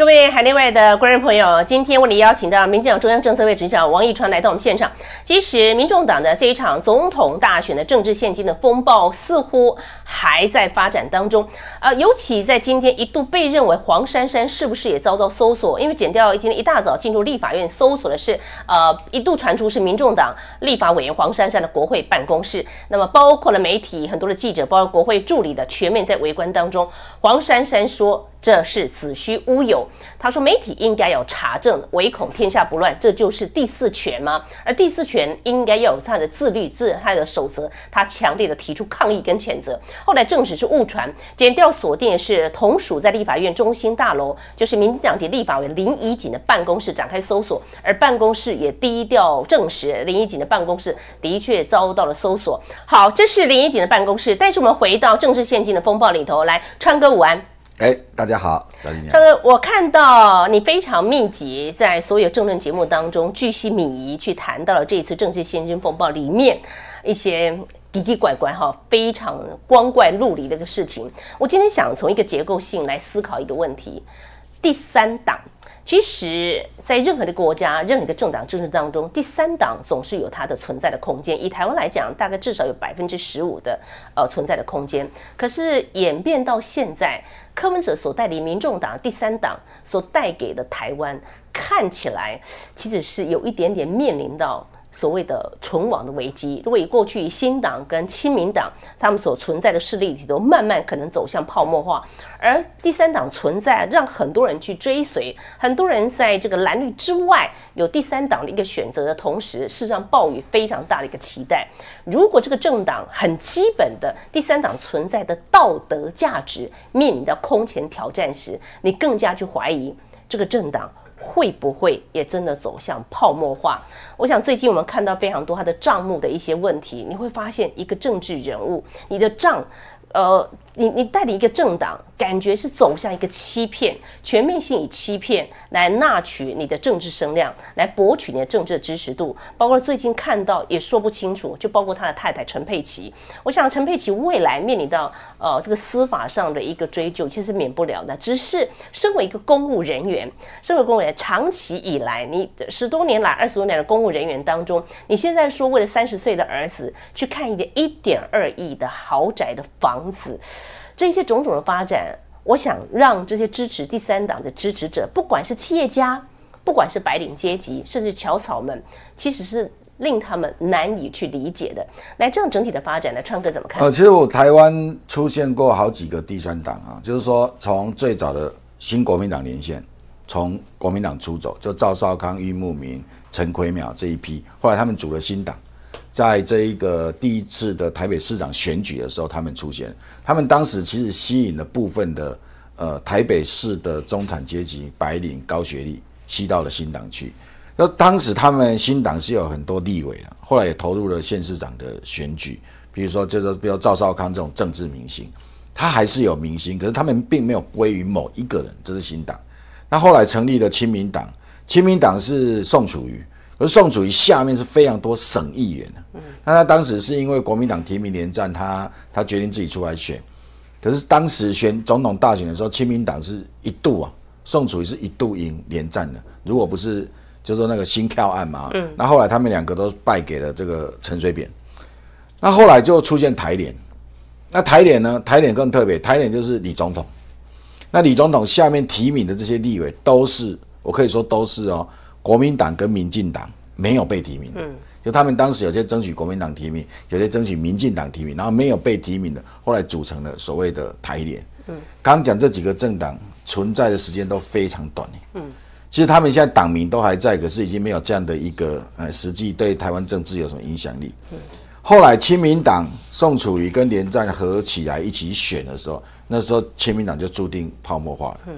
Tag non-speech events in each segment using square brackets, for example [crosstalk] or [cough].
各位海内外的观众朋友，今天为你邀请到民进党中央政策会执行长王毅川来到我们现场。其实，民众党的这一场总统大选的政治现金的风暴似乎还在发展当中，呃，尤其在今天一度被认为黄珊珊是不是也遭到搜索，因为剪掉今天一大早进入立法院搜索的是呃一度传出是民众党立法委员黄珊珊的国会办公室，那么包括了媒体很多的记者，包括国会助理的全面在围观当中，黄珊珊说这是子虚乌有。他说：“媒体应该要查证，唯恐天下不乱，这就是第四权吗？而第四权应该要有他的自律，自他的守则。”他强烈的提出抗议跟谴责。后来证实是误传，检调锁定是同属在立法院中心大楼，就是民进党籍立法委林怡景的办公室展开搜索，而办公室也低调证实林怡景的办公室的确遭到了搜索。好，这是林怡景的办公室，但是我们回到政治献金的风暴里头来，川哥午安。哎，大家好。大我看到你非常密集，在所有政论节目当中，巨细靡遗去谈到了这次政治现金风暴里面一些奇奇怪怪、哈，非常光怪陆离的一个事情。我今天想从一个结构性来思考一个问题：第三党。其实，在任何的国家、任何的政党政治当中，第三党总是有它的存在的空间。以台湾来讲，大概至少有百分之十五的呃存在的空间。可是演变到现在，柯文哲所带领民众党第三党所带给的台湾，看起来其实是有一点点面临到。所谓的存亡的危机，因为过去新党跟亲民党他们所存在的势力体都慢慢可能走向泡沫化，而第三党存在让很多人去追随，很多人在这个蓝绿之外有第三党的一个选择的同时，事实上抱有非常大的一个期待。如果这个政党很基本的第三党存在的道德价值面临到空前挑战时，你更加去怀疑这个政党。会不会也真的走向泡沫化？我想最近我们看到非常多他的账目的一些问题，你会发现一个政治人物，你的账。呃，你你带领一个政党，感觉是走向一个欺骗，全面性以欺骗来纳取你的政治声量，来博取你的政治支持度，包括最近看到也说不清楚，就包括他的太太陈佩琪。我想陈佩琪未来面临到呃这个司法上的一个追究，其实免不了的。只是身为一个公务人员，身为公务员，长期以来你十多年来、二十多年的公务人员当中，你现在说为了三十岁的儿子去看一个一点二亿的豪宅的房。王子，这些种种的发展，我想让这些支持第三党的支持者，不管是企业家，不管是白领阶级，甚至小草们，其实是令他们难以去理解的。来，这样整体的发展，来，川哥怎么看？呃，其实我台湾出现过好几个第三党啊，就是说从最早的新国民党连线，从国民党出走，就赵少康、郁慕明、陈奎淼这一批，后来他们组了新党。在这一个第一次的台北市长选举的时候，他们出现，他们当时其实吸引了部分的呃台北市的中产阶级白领高学历，吸到了新党去。那当时他们新党是有很多立委的，后来也投入了县市长的选举，比如说就是比如赵少康这种政治明星，他还是有明星，可是他们并没有归于某一个人，这是新党。那后来成立的亲民党，亲民党是宋楚瑜，而宋楚瑜下面是非常多省议员。那他当时是因为国民党提名连战，他他决定自己出来选。可是当时选总统大选的时候，亲民党是一度啊，宋楚瑜是一度赢连战的。如果不是就是说那个新票案嘛，嗯，那后来他们两个都败给了这个陈水扁。那后来就出现台联，那台联呢，台联更特别，台联就是李总统。那李总统下面提名的这些立委都是，我可以说都是哦，国民党跟民进党。没有被提名，嗯，就他们当时有些争取国民党提名，有些争取民进党提名，然后没有被提名的，后来组成了所谓的台联。嗯，刚讲这几个政党存在的时间都非常短，嗯，其实他们现在党名都还在，可是已经没有这样的一个呃，实际对台湾政治有什么影响力。后来亲民党宋楚瑜跟连战合起来一起选的时候，那时候亲民党就注定泡沫化。嗯，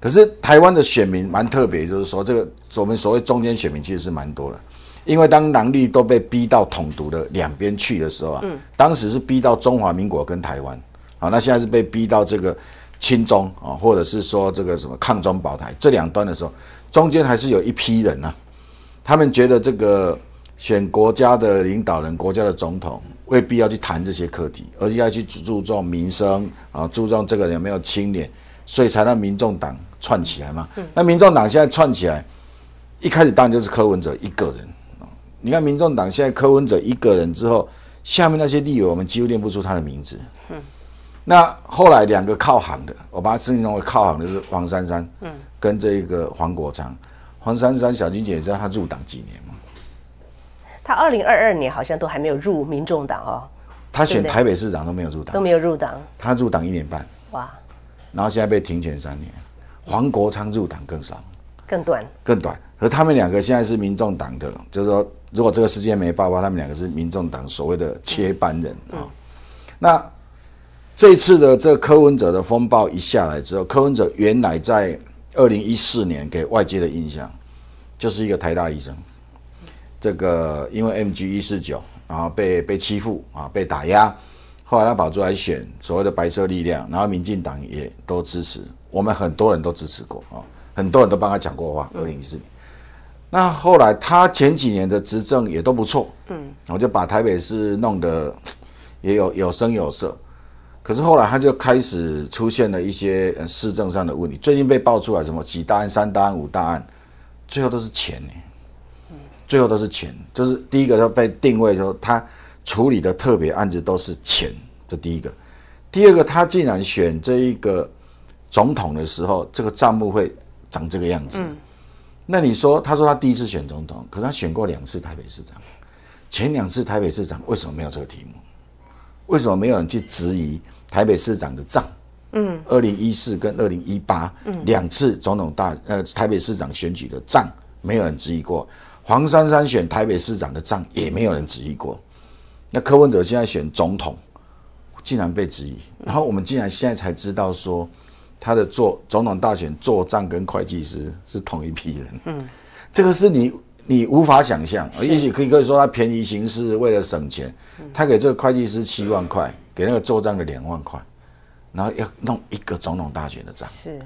可是台湾的选民蛮特别，就是说这个。我们所谓中间选民其实是蛮多的，因为当蓝绿都被逼到统独的两边去的时候啊，当时是逼到中华民国跟台湾，啊，那现在是被逼到这个亲中啊，或者是说这个什么抗中保台这两端的时候，中间还是有一批人啊，他们觉得这个选国家的领导人、国家的总统未必要去谈这些课题，而且要去注重民生啊，注重这个有没有清廉，所以才让民众党串起来嘛。那民众党现在串起来。一开始当然就是柯文哲一个人，你看民众党现在柯文哲一个人之后，下面那些立委我们几乎念不出他的名字。嗯。那后来两个靠行的，我把他称之为靠行的是黄珊珊，嗯，跟这个黄国昌。黄珊珊小金姐知道她入党几年吗？她二零二二年好像都还没有入民众党哦。她选台北市长都没有入党。都没有入党。她入党一年半。哇。然后现在被停权三年。黄国昌入党更少。更短，更短。而他们两个现在是民众党的，就是说，如果这个事件没爆发，他们两个是民众党所谓的接班人啊。那这次的这柯文哲的风暴一下来之后，柯文哲原来在二零一四年给外界的印象，就是一个台大医生。这个因为 M G 一四九，然后被被欺负啊，被打压，后来他跑出来选所谓的白色力量，然后民进党也都支持，我们很多人都支持过啊。很多人都帮他讲过话。二零一四年，那后来他前几年的执政也都不错，嗯，我就把台北市弄得也有有声有色。可是后来他就开始出现了一些市政上的问题。最近被爆出来什么几大案、三大案、五大案，最后都是钱呢？嗯，最后都是钱，就是第一个要被定位，说他处理的特别案子都是钱，这第一个。第二个，他竟然选这一个总统的时候，这个账目会。长这个样子，那你说，他说他第一次选总统，可是他选过两次台北市长，前两次台北市长为什么没有这个题目？为什么没有人去质疑台北市长的账？嗯，二零一四跟二零一八两次总统大呃台北市长选举的账，没有人质疑过。黄珊珊选台北市长的账也没有人质疑过。那柯文哲现在选总统，竟然被质疑。然后我们竟然现在才知道说。他的做总统大选做账跟会计师是同一批人，嗯，这个是你你无法想象，也许可以可以说他便宜行事为了省钱，他给这个会计师七万块，给那个做账的两万块，然后要弄一个总统大选的账，是，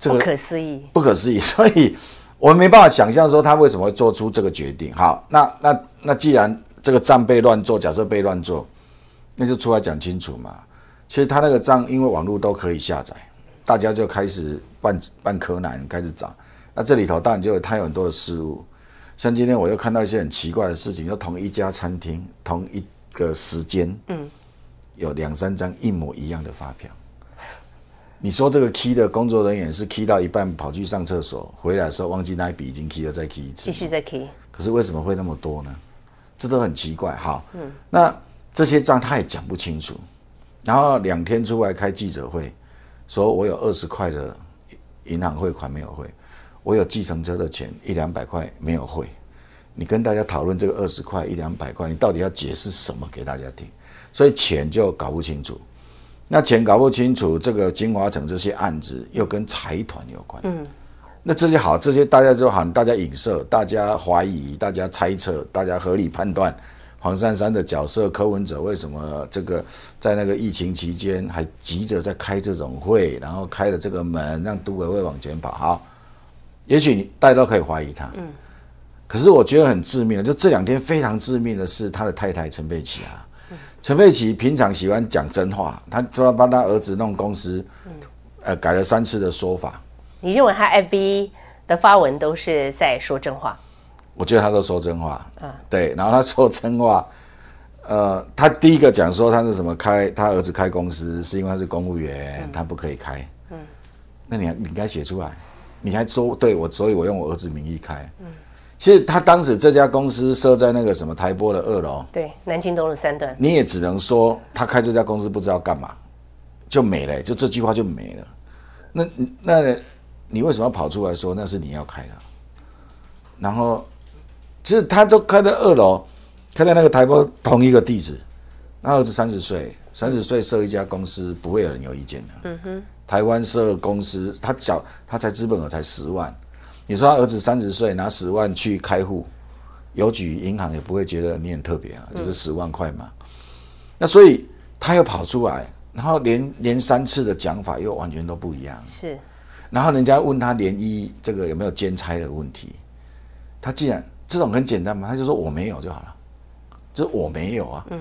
这个不可思议，不可思议，[laughs] 所以我们没办法想象说他为什么会做出这个决定。好，那那那既然这个账被乱做，假设被乱做，那就出来讲清楚嘛。其实他那个账因为网络都可以下载。大家就开始办办柯南开始找。那这里头当然就他有很多的失误，像今天我又看到一些很奇怪的事情，就同一家餐厅同一个时间，嗯，有两三张一模一样的发票。你说这个 key 的工作人员是 key 到一半跑去上厕所，回来的时候忘记那一笔已经 key 了再 key 一次，继续再 key。可是为什么会那么多呢？这都很奇怪。好，那这些账他也讲不清楚，然后两天出来开记者会。说我有二十块的银行汇款没有汇，我有计程车的钱一两百块没有汇，你跟大家讨论这个二十块一两百块，你到底要解释什么给大家听？所以钱就搞不清楚，那钱搞不清楚，这个金华城这些案子又跟财团有关，嗯，那这些好，这些大家就喊大家影射，大家怀疑，大家猜测，大家合理判断。黄珊珊的角色，柯文哲为什么这个在那个疫情期间还急着在开这种会，然后开了这个门让都委会往前跑？好，也许你大家都可以怀疑他。嗯。可是我觉得很致命的，就这两天非常致命的是他的太太陈佩琪啊。嗯。陈佩琪平常喜欢讲真话，他突然帮他儿子弄公司，呃，改了三次的说法。你认为他 FB 的发文都是在说真话？我觉得他都说真话，嗯，对，然后他说真话，[laughs] 呃，他第一个讲说他是什么开他儿子开公司是因为他是公务员，他不可以开，嗯，那你你应该写出来，你还说对我，所以我用我儿子名义开，嗯，其实他当时这家公司设在那个什么台波的二楼，对，南京东路三段，你也只能说他开这家公司不知道干嘛，就没了，就这句话就没了，那那你为什么要跑出来说那是你要开的，然后。就是他都开在二楼，开在那个台北同一个地址。那儿子三十岁，三十岁设一家公司，不会有人有意见的。嗯台湾设公司，他小，他才资本额才十万。你说他儿子三十岁拿十万去开户，邮局银行也不会觉得你很特别啊，就是十万块嘛。那所以他又跑出来，然后连连三次的讲法又完全都不一样。是。然后人家问他连一这个有没有兼差的问题，他竟然。这种很简单嘛，他就说我没有就好了，就是我没有啊，嗯，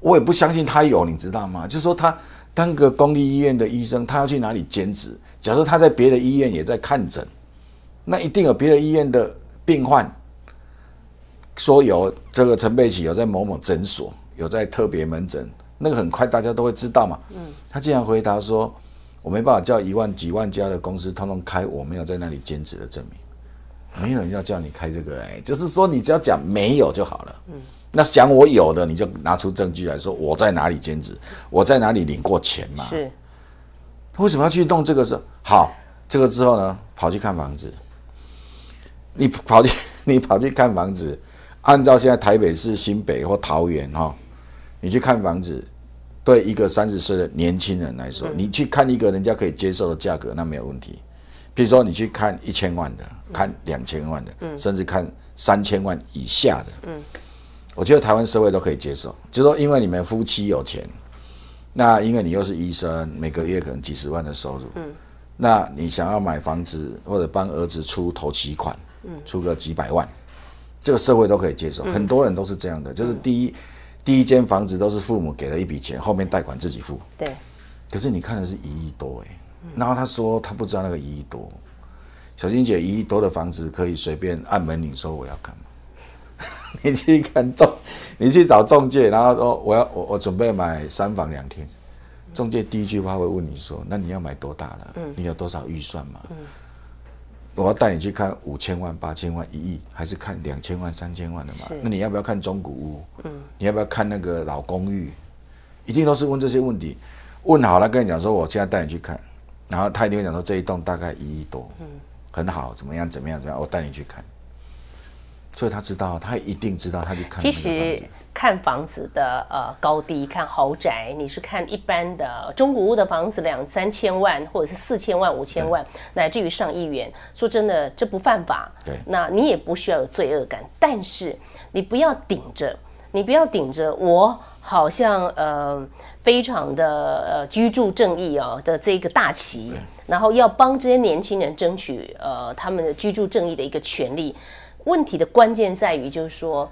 我也不相信他有，你知道吗？就说他当个公立医院的医生，他要去哪里兼职？假设他在别的医院也在看诊，那一定有别的医院的病患说有这个陈佩琪有在某某诊所有在特别门诊，那个很快大家都会知道嘛，嗯，他竟然回答说，我没办法叫一万几万家的公司通通开我没有在那里兼职的证明。没有人要叫你开这个，哎，就是说你只要讲没有就好了。嗯，那讲我有的，你就拿出证据来说我在哪里兼职，我在哪里领过钱嘛。是，为什么要去弄这个事？好，这个之后呢，跑去看房子。你跑去，[laughs] 你跑去看房子，按照现在台北市、新北或桃园哈，你去看房子，对一个三十岁的年轻人来说，你去看一个人家可以接受的价格，那没有问题。比如说，你去看一千万的，看两千万的，甚至看三千万以下的，嗯，我觉得台湾社会都可以接受。就是说因为你们夫妻有钱，那因为你又是医生，每个月可能几十万的收入，嗯，那你想要买房子或者帮儿子出头期款，嗯，出个几百万，这个社会都可以接受。很多人都是这样的，就是第一第一间房子都是父母给了一笔钱，后面贷款自己付，对。可是你看的是一亿多，哎。然后他说他不知道那个一亿多，小金姐一亿多的房子可以随便按门铃，说我要看嘛？[laughs] 你去看中，你去找中介，然后说我要我我准备买三房两厅。中介第一句话会问你说，那你要买多大了？你有多少预算嘛？我要带你去看五千万、八千万、一亿，还是看两千万、三千万的嘛？那你要不要看中古屋？嗯，你要不要看那个老公寓？一定都是问这些问题。问好了，跟你讲说，我现在带你去看。然后他一定会讲说这一栋大概一亿多，嗯，很好，怎么样怎么样怎么样，我带你去看。所以他知道，他一定知道，他就看。其实看房子的呃高低，看豪宅，你是看一般的中古屋的房子，两三千万或者是四千万、五千万，乃至于上亿元。说真的，这不犯法，对，那你也不需要有罪恶感，但是你不要顶着。你不要顶着我好像呃非常的呃居住正义啊的这个大旗，然后要帮这些年轻人争取呃他们的居住正义的一个权利。问题的关键在于，就是说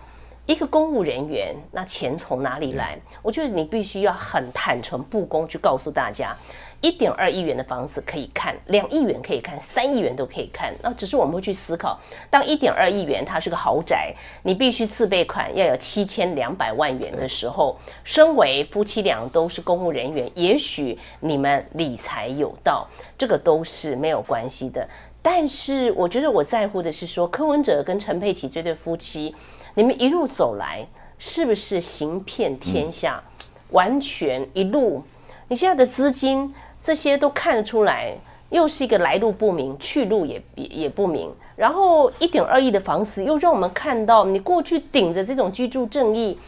一个公务人员那钱从哪里来？我觉得你必须要很坦诚不公去告诉大家。一点二亿元的房子可以看，两亿元可以看，三亿元都可以看。那只是我们会去思考，当一点二亿元它是个豪宅，你必须自备款要有七千两百万元的时候，身为夫妻俩都是公务人员，也许你们理财有道，这个都是没有关系的。但是我觉得我在乎的是说，柯文哲跟陈佩琪这对夫妻，你们一路走来是不是行骗天下？完全一路，你现在的资金。这些都看得出来，又是一个来路不明、去路也也也不明。然后一点二亿的房子，又让我们看到你过去顶着这种居住正义，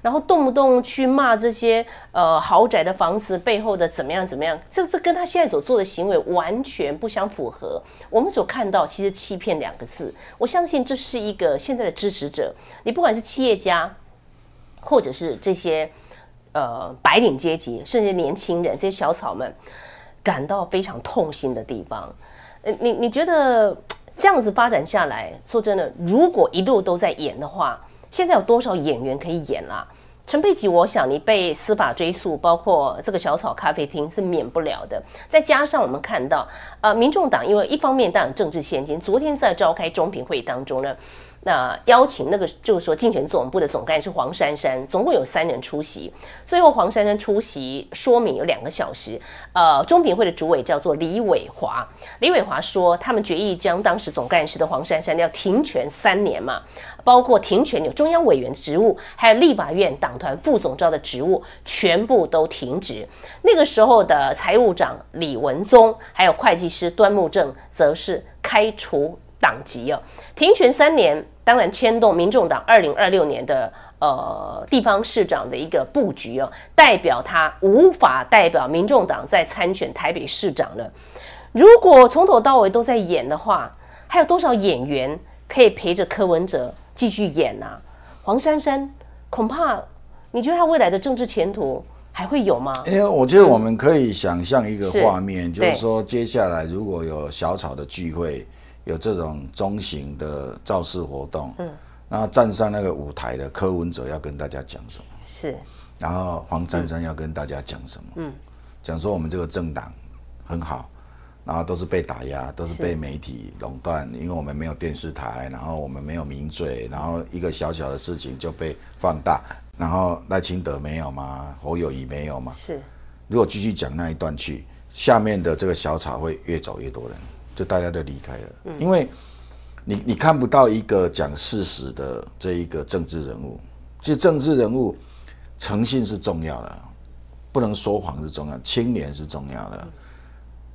然后动不动去骂这些呃豪宅的房子背后的怎么样怎么样，这这跟他现在所做的行为完全不相符合。我们所看到其实“欺骗”两个字，我相信这是一个现在的支持者，你不管是企业家，或者是这些。呃，白领阶级甚至年轻人这些小草们感到非常痛心的地方。呃，你你觉得这样子发展下来，说真的，如果一路都在演的话，现在有多少演员可以演啦？陈佩琪，我想你被司法追诉，包括这个小草咖啡厅是免不了的。再加上我们看到，呃，民众党因为一方面当量政治献金，昨天在召开中评会当中呢。那邀请那个就是说，竞选总部的总干事黄珊珊，总共有三人出席。最后黄珊珊出席说明有两个小时。呃，中评会的主委叫做李伟华，李伟华说他们决议将当时总干事的黄珊珊要停权三年嘛，包括停权有中央委员的职务，还有立法院党团副总召的职务全部都停职。那个时候的财务长李文宗，还有会计师端木正，则是开除党籍哦，停权三年。当然牵动民众党二零二六年的呃地方市长的一个布局哦，代表他无法代表民众党在参选台北市长了。如果从头到尾都在演的话，还有多少演员可以陪着柯文哲继续演呢？黄珊珊恐怕你觉得他未来的政治前途还会有吗？因为我觉得我们可以想象一个画面，就是说接下来如果有小草的聚会。有这种中型的造势活动，嗯，然后站上那个舞台的柯文哲要跟大家讲什么？是，然后黄珊珊要跟大家讲什么？嗯，讲说我们这个政党很好，然后都是被打压，都是被媒体垄断，因为我们没有电视台，然后我们没有名嘴，然后一个小小的事情就被放大，然后赖清德没有吗？侯友谊没有吗？是，如果继续讲那一段去，下面的这个小炒会越走越多人。就大家都离开了，因为，你你看不到一个讲事实的这一个政治人物。其实政治人物诚信是重要的，不能说谎是重要，清廉是重要的。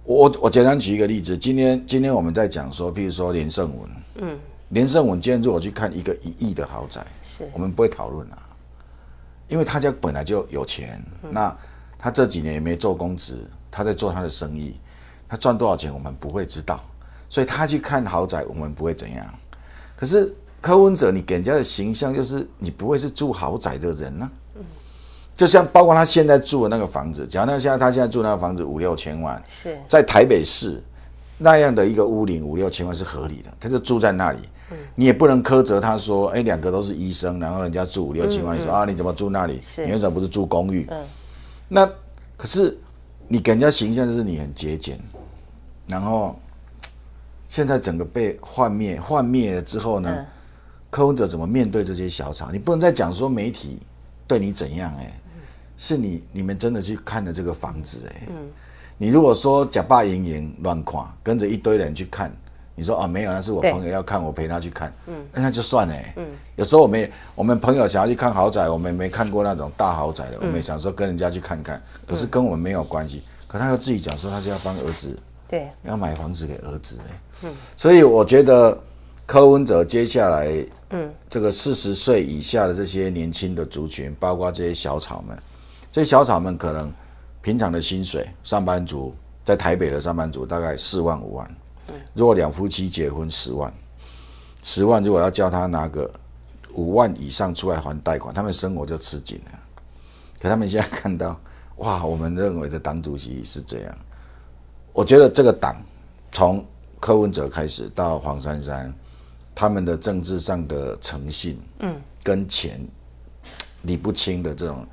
我我简单举一个例子，今天今天我们在讲说，譬如说连胜文，嗯，连胜文今天如果去看一个一亿的豪宅，是我们不会讨论啊，因为他家本来就有钱，那他这几年也没做公职，他在做他的生意。他赚多少钱，我们不会知道，所以他去看豪宅，我们不会怎样。可是柯文哲，你给人家的形象就是你不会是住豪宅的人呢。就像包括他现在住的那个房子，假如他现在他现在住那个房子五六千万，是在台北市那样的一个屋龄五六千万是合理的，他就住在那里。嗯。你也不能苛责他说，哎，两个都是医生，然后人家住五六千万，你说啊，你怎么住那里？是，你么不是住公寓。嗯。那可是你给人家形象就是你很节俭。然后，现在整个被幻灭，幻灭了之后呢，客文者怎么面对这些小厂？你不能再讲说媒体对你怎样，哎，是你你们真的去看了这个房子，哎，你如果说假霸言言乱垮，跟着一堆人去看，你说啊没有，那是我朋友要看，我陪他去看，嗯，那就算了、嗯，有时候我们我们朋友想要去看豪宅，我们没看过那种大豪宅的，我们想说跟人家去看看，可是跟我们没有关系，可他又自己讲说他是要帮儿子。对，要买房子给儿子哎，嗯，所以我觉得柯文哲接下来，嗯，这个四十岁以下的这些年轻的族群，包括这些小草们，这些小草们可能平常的薪水，上班族在台北的上班族大概四万五万，对，如果两夫妻结婚十万，十万如果要叫他拿个五万以上出来还贷款，他们生活就吃紧了。可他们现在看到，哇，我们认为的党主席是这样。我觉得这个党，从柯文哲开始到黄珊珊，他们的政治上的诚信，嗯，跟钱理不清的这种，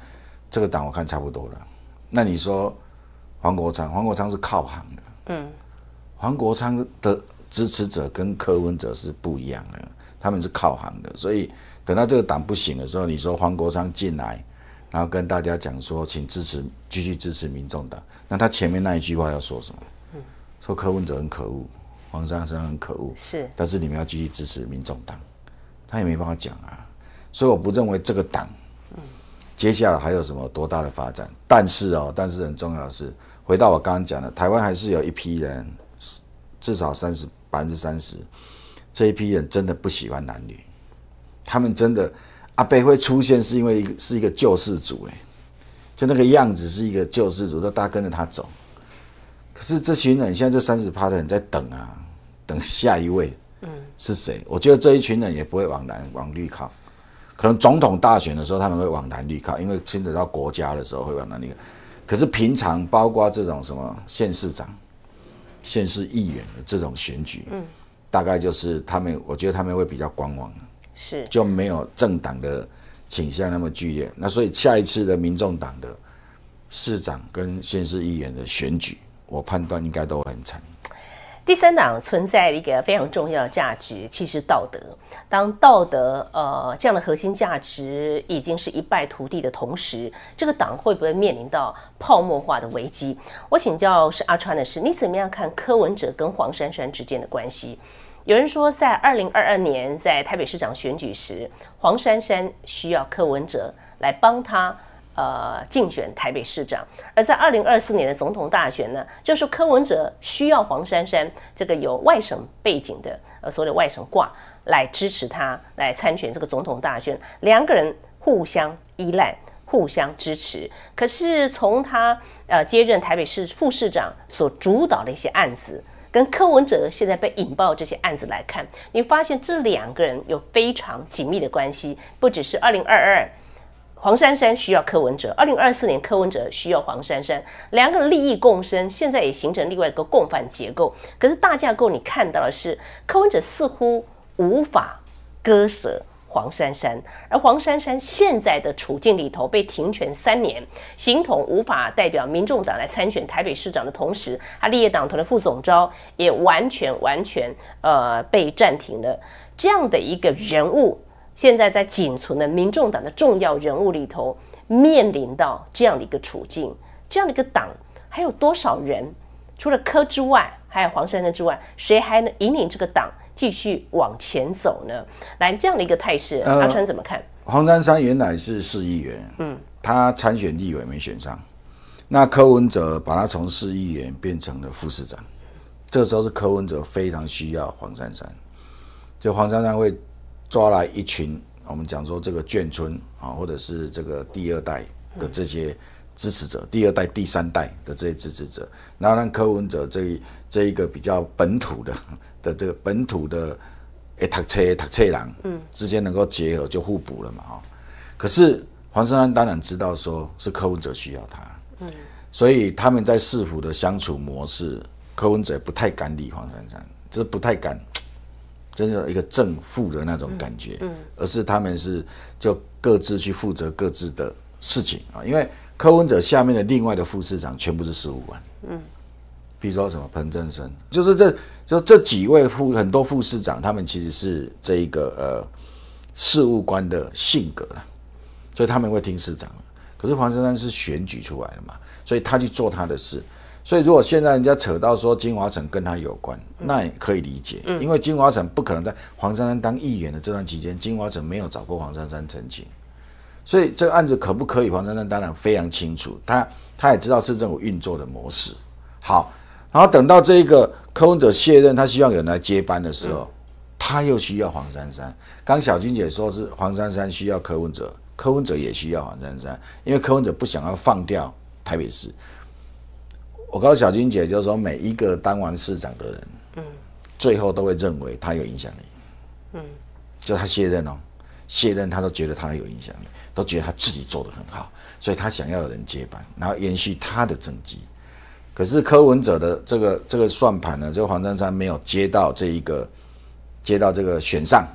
这个党我看差不多了。那你说黄国昌，黄国昌是靠行的，嗯，黄国昌的支持者跟柯文哲是不一样的，他们是靠行的。所以等到这个党不行的时候，你说黄国昌进来，然后跟大家讲说，请支持继续支持民众党，那他前面那一句话要说什么？说柯文哲很可恶，黄珊珊很可恶，是，但是你们要继续支持民众党，他也没办法讲啊，所以我不认为这个党，嗯，接下来还有什么多大的发展？但是哦，但是很重要的是，回到我刚刚讲的，台湾还是有一批人，至少三十百分之三十，这一批人真的不喜欢男女，他们真的阿贝会出现是因为是一个救世主哎，就那个样子是一个救世主，都大家跟着他走。可是这群人，现在这三十趴的人在等啊，等下一位，嗯，是谁？我觉得这一群人也不会往蓝往绿靠，可能总统大选的时候他们会往蓝绿靠，因为牵扯到国家的时候会往南绿靠。可是平常，包括这种什么县市长、县市议员的这种选举，嗯，大概就是他们，我觉得他们会比较观望，是就没有政党的倾向那么剧烈。那所以下一次的民众党的市长跟县市议员的选举。我判断应该都很惨。第三党存在一个非常重要的价值，其实道德。当道德呃这样的核心价值已经是一败涂地的同时，这个党会不会面临到泡沫化的危机？我请教是阿川的事，你怎么样看柯文哲跟黄珊珊之间的关系？有人说，在二零二二年在台北市长选举时，黄珊珊需要柯文哲来帮他。呃，竞选台北市长，而在二零二四年的总统大选呢，就是柯文哲需要黄珊珊这个有外省背景的，呃，所谓外省挂来支持他来参选这个总统大选，两个人互相依赖，互相支持。可是从他呃接任台北市副市长所主导的一些案子，跟柯文哲现在被引爆这些案子来看，你发现这两个人有非常紧密的关系，不只是二零二二。黄珊珊需要柯文哲，二零二四年柯文哲需要黄珊珊，两个人利益共生，现在也形成另外一个共犯结构。可是大架构你看到的是，柯文哲似乎无法割舍黄珊珊，而黄珊珊现在的处境里头被停权三年，形同无法代表民众党来参选台北市长的同时，他立业党团的副总招也完全完全呃被暂停了。这样的一个人物。现在在仅存的民众党的重要人物里头，面临到这样的一个处境，这样的一个党还有多少人？除了柯之外，还有黄珊珊之外，谁还能引领这个党继续往前走呢？来，这样的一个态势，阿川怎么看？黄珊珊原来是市议员，嗯，他参选立委没选上，那柯文哲把他从市议员变成了副市长，这时候是柯文哲非常需要黄珊珊，就黄珊珊会。抓来一群，我们讲说这个眷村啊，或者是这个第二代的这些支持者，第二代、第三代的这些支持者，然后让柯文哲这一这一个比较本土的 [laughs] 的这个本土的哎，台车台车郎，嗯，之间能够结合就互补了嘛哈。可是黄珊珊当然知道说是柯文哲需要他，嗯，所以他们在市府的相处模式，柯文哲不太敢理黄珊珊，这不太敢。真正一个正负的那种感觉，嗯，而是他们是就各自去负责各自的事情啊，因为柯文哲下面的另外的副市长全部是十五万，嗯，比如说什么彭振生，就是这就这几位副很多副市长，他们其实是这一个呃事务官的性格了，所以他们会听市长的。可是黄珊珊是选举出来的嘛，所以他去做他的事。所以，如果现在人家扯到说金华城跟他有关，那也可以理解，因为金华城不可能在黄珊珊当议员的这段期间，金华城没有找过黄珊珊澄清。所以这个案子可不可以，黄珊珊当然非常清楚，他他也知道市政府运作的模式。好，然后等到这个柯文哲卸任，他希望有人来接班的时候，他又需要黄珊珊。刚小金姐说是黄珊珊需要柯文哲，柯文哲也需要黄珊珊，因为柯文哲不想要放掉台北市。我告诉小君姐，就是说，每一个当完市长的人，嗯，最后都会认为他有影响力，嗯，就他卸任哦，卸任他都觉得他有影响力，都觉得他自己做的很好，所以他想要有人接班，然后延续他的政绩。可是柯文哲的这个这个算盘呢，这黄珊珊没有接到这一个，接到这个选上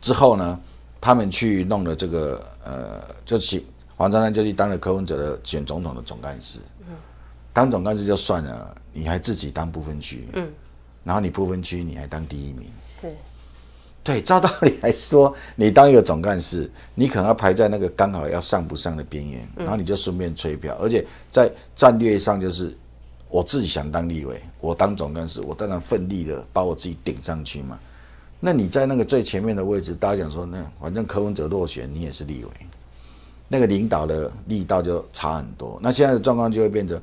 之后呢，他们去弄了这个呃，就去黄珊珊就去当了柯文哲的选总统的总干事。当总干事就算了，你还自己当不分区，嗯，然后你不分区，你还当第一名，是，对，照道理来说，你当一个总干事，你可能要排在那个刚好要上不上的边缘，然后你就顺便吹票，而且在战略上就是我自己想当立委，我当总干事，我当然奋力的把我自己顶上去嘛。那你在那个最前面的位置，大家讲说，那反正柯文哲落选，你也是立委，那个领导的力道就差很多。那现在的状况就会变成。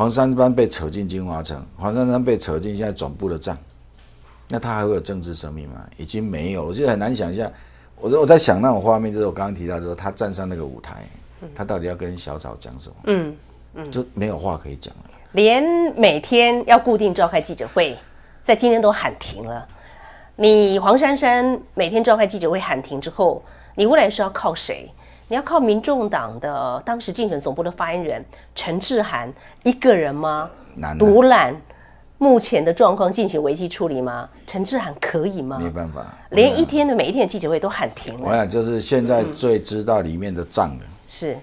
黄珊珊被扯进金华城，黄珊珊被扯进现在总部的账，那她还会有政治生命吗？已经没有，我就很难想象。我我在想那种画面，就是我刚刚提到，就是他站上那个舞台，他到底要跟小草讲什么？嗯嗯，就没有话可以讲了。连每天要固定召开记者会，在今天都喊停了。你黄珊珊每天召开记者会喊停之后，你未来是要靠谁？你要靠民众党的当时竞选总部的发言人陈志涵一个人吗？难，独揽目前的状况进行危机处理吗？陈志涵可以吗？没办法，连一天的每一天的记者会都喊停了。我想就是现在最知道里面的账的，是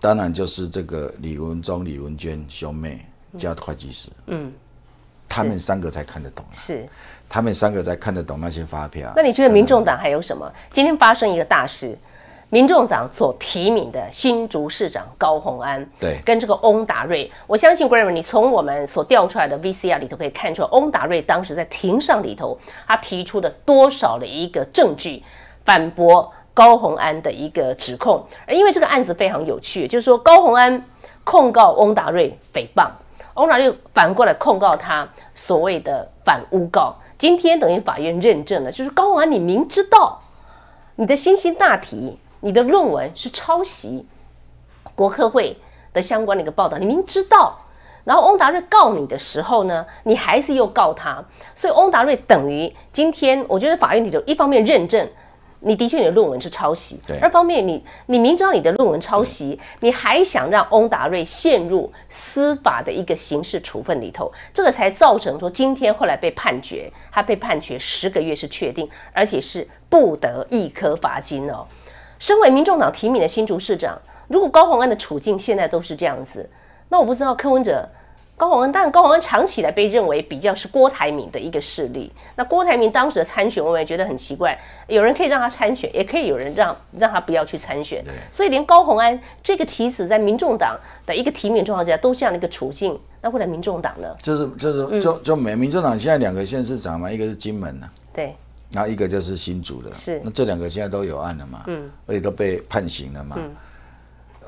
当然就是这个李文忠、李文娟兄妹加会计师，嗯，他们三个才看得懂，是他们三个才看得懂那些发票。那你觉得民众党还有什么？今天发生一个大事。民众党所提名的新竹市长高鸿安，对，跟这个翁达瑞，我相信 g r a a m 你从我们所调出来的 VCR 里头可以看出，翁达瑞当时在庭上里头，他提出的多少的一个证据，反驳高鸿安的一个指控。而因为这个案子非常有趣，就是说高鸿安控告翁达瑞诽谤，翁达瑞反过来控告他所谓的反诬告。今天等于法院认证了，就是高鸿安，你明知道你的新息大体你的论文是抄袭国科会的相关的一个报道，你明知道，然后翁达瑞告你的时候呢，你还是又告他，所以翁达瑞等于今天，我觉得法院里头一方面认证你的确你的论文是抄袭，二方面你你明知道你的论文抄袭，你还想让翁达瑞陷入司法的一个刑事处分里头，这个才造成说今天后来被判决，他被判决十个月是确定，而且是不得一颗罚金哦。身为民众党提名的新竹市长，如果高虹安的处境现在都是这样子，那我不知道柯文哲、高虹安，但高虹安长期来被认为比较是郭台铭的一个势力。那郭台铭当时的参选，我也觉得很奇怪，有人可以让他参选，也可以有人让让他不要去参选。所以连高虹安这个棋子在民众党的一个提名状况下都这样的一个处境，那未来民众党呢？就是就是就就没，民众党现在两个县市长嘛，一个是金门的。对。那一个就是新竹的，是那这两个现在都有案了嘛，嗯，而且都被判刑了嘛。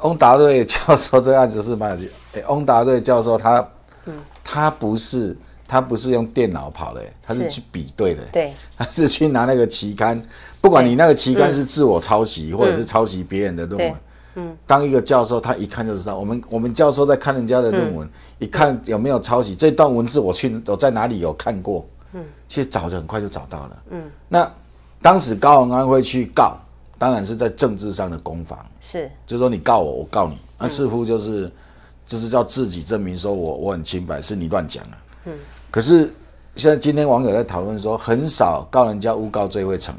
翁达瑞教授这案子是蛮有劲，哎，翁达瑞教授他，嗯，他不是他不是用电脑跑的，他是去比对的，对，他是去拿那个期刊，不管你那个期刊是自我抄袭或者是抄袭别人的论文，嗯，当一个教授，他一看就知道，我们我们教授在看人家的论文，一看有没有抄袭，这段文字我去我在哪里有看过。其实找着很快就找到了。嗯，那当时高雄安会去告，当然是在政治上的攻防。是，就是说你告我，我告你，那似乎就是就是叫自己证明说我我很清白，是你乱讲了。嗯。可是现在今天网友在讨论说，很少告人家诬告罪会成，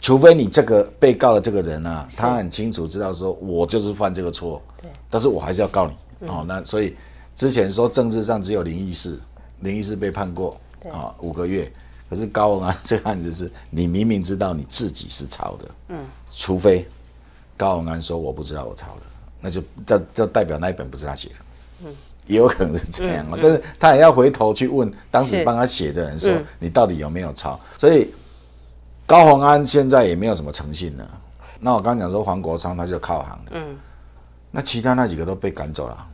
除非你这个被告的这个人啊，他很清楚知道说我就是犯这个错。对。但是我还是要告你哦。那所以之前说政治上只有林义士，林义士被判过。啊，五个月。可是高文安这个案子是，你明明知道你自己是抄的。嗯。除非高文安说我不知道我抄的，那就这这代表那一本不是他写的。嗯。也有可能是这样啊，但是他也要回头去问当时帮他写的人说，你到底有没有抄？所以高宏安现在也没有什么诚信了。那我刚刚讲说黄国昌他就靠行了。嗯。那其他那几个都被赶走了。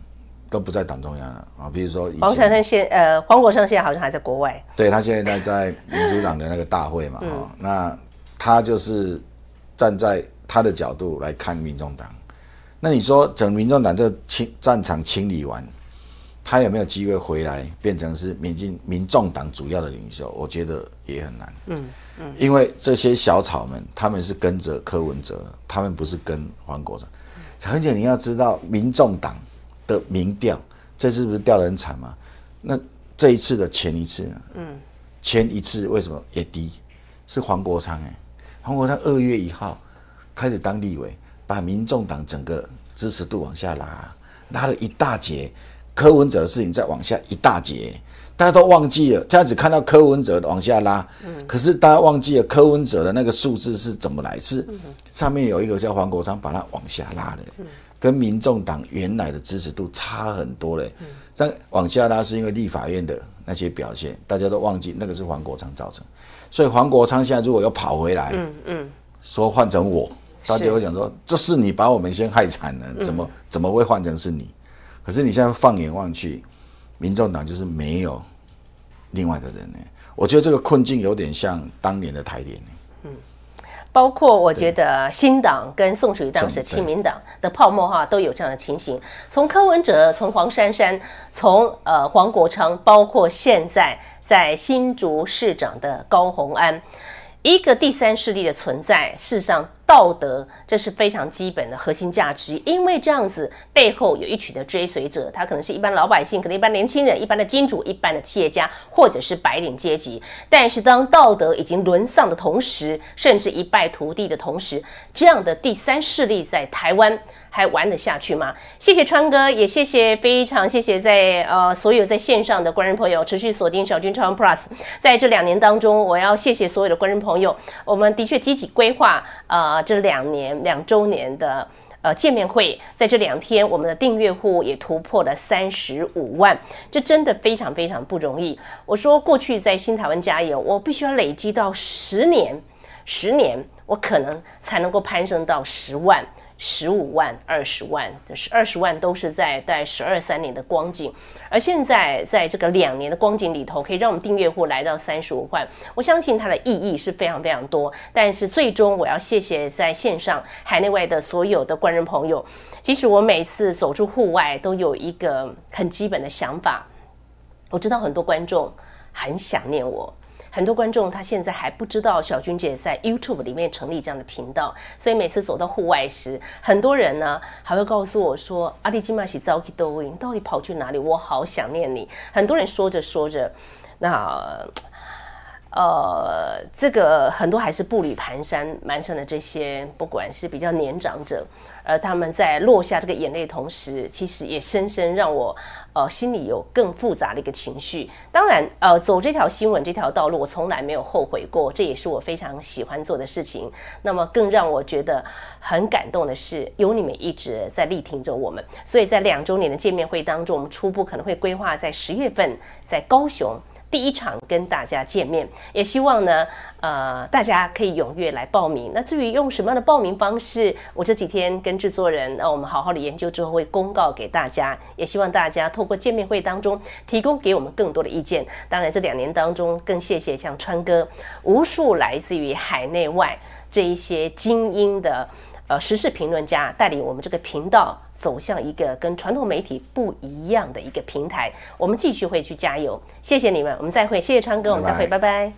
都不在党中央了啊！比如说，黄晨珊现呃，黄国昌现在好像还在国外。对他现在在民主党的那个大会嘛，哈，那他就是站在他的角度来看民众党。那你说整民众党这清战场清理完，他有没有机会回来变成是民进民众党主要的领袖？我觉得也很难。嗯嗯，因为这些小草们他们是跟着柯文哲，他们不是跟黄国昌。而姐，你要知道，民众党。的民调，这次不是掉的很惨吗？那这一次的前一次，嗯，前一次为什么也低？是黄国昌哎，黄国昌二月一号开始当立委，把民众党整个支持度往下拉，拉了一大截。柯文哲的事情再往下一大截，大家都忘记了，大家只看到柯文哲往下拉，嗯，可是大家忘记了柯文哲的那个数字是怎么来，是上面有一个叫黄国昌把他往下拉的。跟民众党原来的支持度差很多嘞，但往下拉是因为立法院的那些表现，大家都忘记那个是黄国昌造成，所以黄国昌现在如果要跑回来，嗯嗯，说换成我，大家会想说这是你把我们先害惨了，怎么怎么会换成是你？可是你现在放眼望去，民众党就是没有另外的人呢，我觉得这个困境有点像当年的台联。包括我觉得新党跟宋楚瑜当时亲民党的泡沫哈，都有这样的情形。从柯文哲，从黄珊珊，从呃黄国昌，包括现在在新竹市长的高鸿安，一个第三势力的存在，事实上。道德，这是非常基本的核心价值。因为这样子背后有一群的追随者，他可能是一般老百姓，可能一般年轻人，一般的金主，一般的企业家，或者是白领阶级。但是当道德已经沦丧的同时，甚至一败涂地的同时，这样的第三势力在台湾还玩得下去吗？谢谢川哥，也谢谢非常谢谢在呃所有在线上的观众朋友持续锁定小军超湾 Plus。在这两年当中，我要谢谢所有的观众朋友，我们的确积极规划呃，这两年两周年的呃见面会，在这两天，我们的订阅户也突破了三十五万，这真的非常非常不容易。我说过去在新台湾加油，我必须要累积到十年，十年我可能才能够攀升到十万。十五万、二十万，就是二十万，都是在待十二三年的光景。而现在在这个两年的光景里头，可以让我们订阅户来到三十五万，我相信它的意义是非常非常多。但是最终，我要谢谢在线上海内外的所有的观众朋友。即使我每次走出户外，都有一个很基本的想法，我知道很多观众很想念我。很多观众他现在还不知道小军姐在 YouTube 里面成立这样的频道，所以每次走到户外时，很多人呢还会告诉我说：“阿弟基玛西早基多你到底跑去哪里？我好想念你。”很多人说着说着，那呃，这个很多还是步履蹒跚、蹒跚的这些，不管是比较年长者。而他们在落下这个眼泪的同时，其实也深深让我，呃，心里有更复杂的一个情绪。当然，呃，走这条新闻这条道路，我从来没有后悔过，这也是我非常喜欢做的事情。那么，更让我觉得很感动的是，有你们一直在力挺着我们。所以在两周年的见面会当中，我们初步可能会规划在十月份，在高雄。第一场跟大家见面，也希望呢，呃，大家可以踊跃来报名。那至于用什么样的报名方式，我这几天跟制作人，那我们好好的研究之后会公告给大家。也希望大家透过见面会当中提供给我们更多的意见。当然这两年当中，更谢谢像川哥，无数来自于海内外这一些精英的。呃，时事评论家带领我们这个频道走向一个跟传统媒体不一样的一个平台，我们继续会去加油，谢谢你们，我们再会，谢谢川哥，我们再会，拜拜。